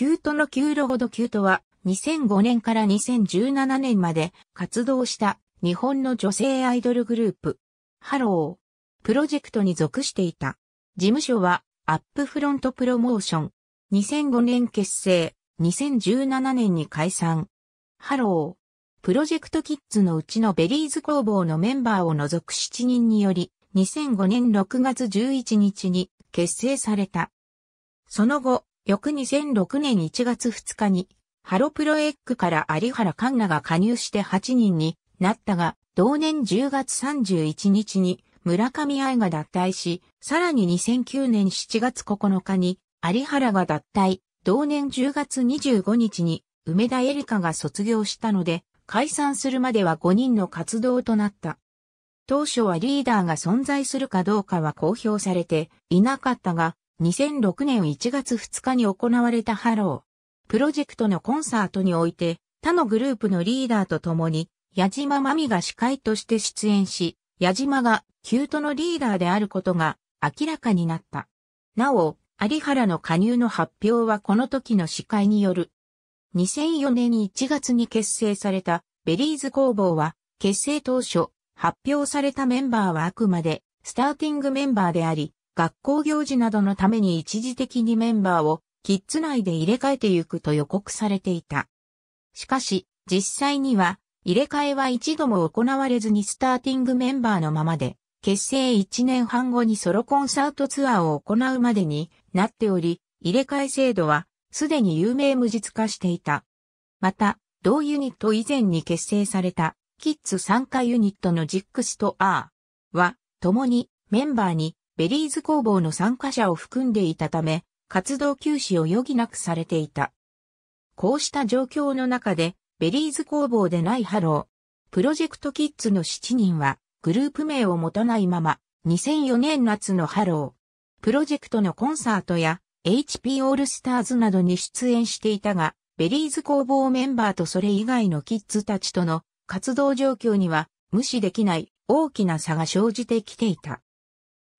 キュートのキューロほどキュートは2005年から2017年まで活動した日本の女性アイドルグループ、ハロー、プロジェクトに属していた。事務所はアップフロントプロモーション、2005年結成、2017年に解散。ハロー、プロジェクトキッズのうちのベリーズ工房のメンバーを除く7人により、2005年6月11日に結成された。その後、翌2006年1月2日に、ハロプロエッグから有原環奈が加入して8人になったが、同年10月31日に村上愛が脱退し、さらに2009年7月9日に有原が脱退、同年10月25日に梅田エリカが卒業したので、解散するまでは5人の活動となった。当初はリーダーが存在するかどうかは公表されていなかったが、2006年1月2日に行われたハロー。プロジェクトのコンサートにおいて、他のグループのリーダーと共に、矢島まみが司会として出演し、矢島がキュートのリーダーであることが明らかになった。なお、有原の加入の発表はこの時の司会による。2004年1月に結成されたベリーズ工房は、結成当初、発表されたメンバーはあくまでスターティングメンバーであり、学校行事などのために一時的にメンバーをキッズ内で入れ替えてゆくと予告されていた。しかし、実際には、入れ替えは一度も行われずにスターティングメンバーのままで、結成1年半後にソロコンサートツアーを行うまでになっており、入れ替え制度は、すでに有名無実化していた。また、同ユニット以前に結成された、キッズ参加ユニットのジックスとアーは、共にメンバーにベリーズ工房の参加者を含んでいたため、活動休止を余儀なくされていた。こうした状況の中で、ベリーズ工房でないハロー、プロジェクトキッズの7人は、グループ名を持たないまま、2004年夏のハロー、プロジェクトのコンサートや、HP オールスターズなどに出演していたが、ベリーズ工房メンバーとそれ以外のキッズたちとの活動状況には無視できない大きな差が生じてきていた。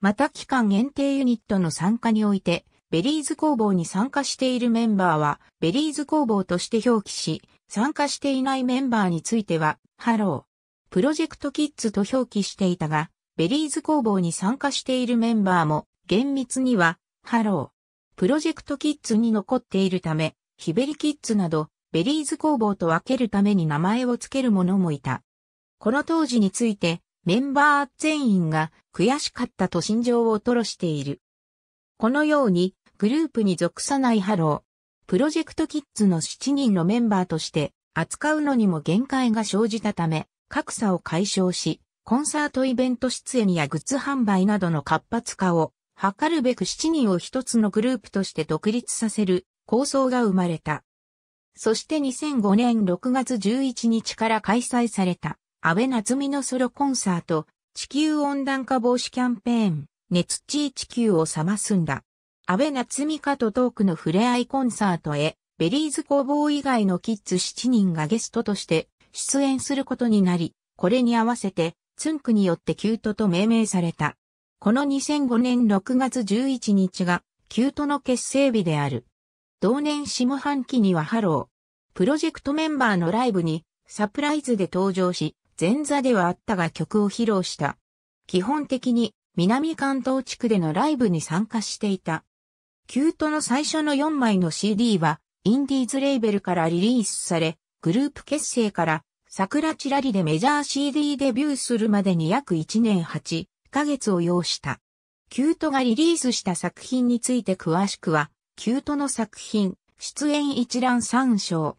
また期間限定ユニットの参加において、ベリーズ工房に参加しているメンバーは、ベリーズ工房として表記し、参加していないメンバーについては、ハロー、プロジェクトキッズと表記していたが、ベリーズ工房に参加しているメンバーも、厳密には、ハロー、プロジェクトキッズに残っているため、ヒベリキッズなど、ベリーズ工房と分けるために名前を付ける者もいた。この当時について、メンバー全員が悔しかったと心情を吐露している。このようにグループに属さないハロー、プロジェクトキッズの7人のメンバーとして扱うのにも限界が生じたため、格差を解消し、コンサートイベント出演やグッズ販売などの活発化を図るべく7人を一つのグループとして独立させる構想が生まれた。そして2005年6月11日から開催された安倍夏美のソロコンサート、地球温暖化防止キャンペーン、熱地地球を冷ますんだ。安倍夏美かとトークの触れ合いコンサートへ、ベリーズ工房以外のキッズ7人がゲストとして出演することになり、これに合わせて、ツンクによってキュートと命名された。この2005年6月11日が、キュートの結成日である。同年下半期にはハロー。プロジェクトメンバーのライブに、サプライズで登場し、前座ではあったが曲を披露した。基本的に南関東地区でのライブに参加していた。キュートの最初の4枚の CD はインディーズレーベルからリリースされ、グループ結成から桜チラリでメジャー CD デビューするまでに約1年8ヶ月を要した。キュートがリリースした作品について詳しくは、キュートの作品、出演一覧参照。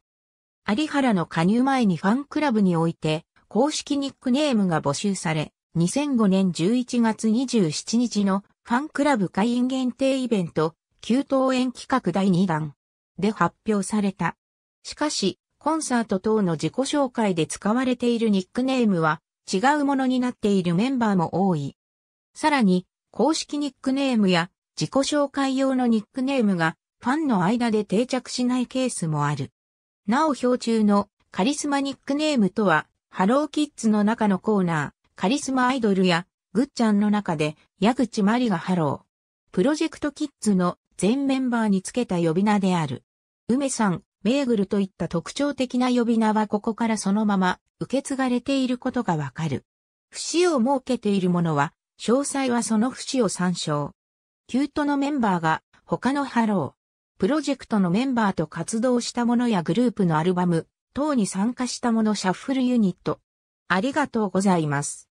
有原の加入前にファンクラブにおいて、公式ニックネームが募集され、2005年11月27日のファンクラブ会員限定イベント、給登園企画第2弾で発表された。しかし、コンサート等の自己紹介で使われているニックネームは違うものになっているメンバーも多い。さらに、公式ニックネームや自己紹介用のニックネームがファンの間で定着しないケースもある。なお表中のカリスマニックネームとはハローキッズの中のコーナー、カリスマアイドルや、ぐっちゃんの中で、矢口まりがハロー。プロジェクトキッズの全メンバーにつけた呼び名である。梅さん、メーグルといった特徴的な呼び名はここからそのまま受け継がれていることがわかる。節を設けているものは、詳細はその節を参照。キュートのメンバーが他のハロー。プロジェクトのメンバーと活動したものやグループのアルバム、等に参加した者シャッフルユニット。ありがとうございます。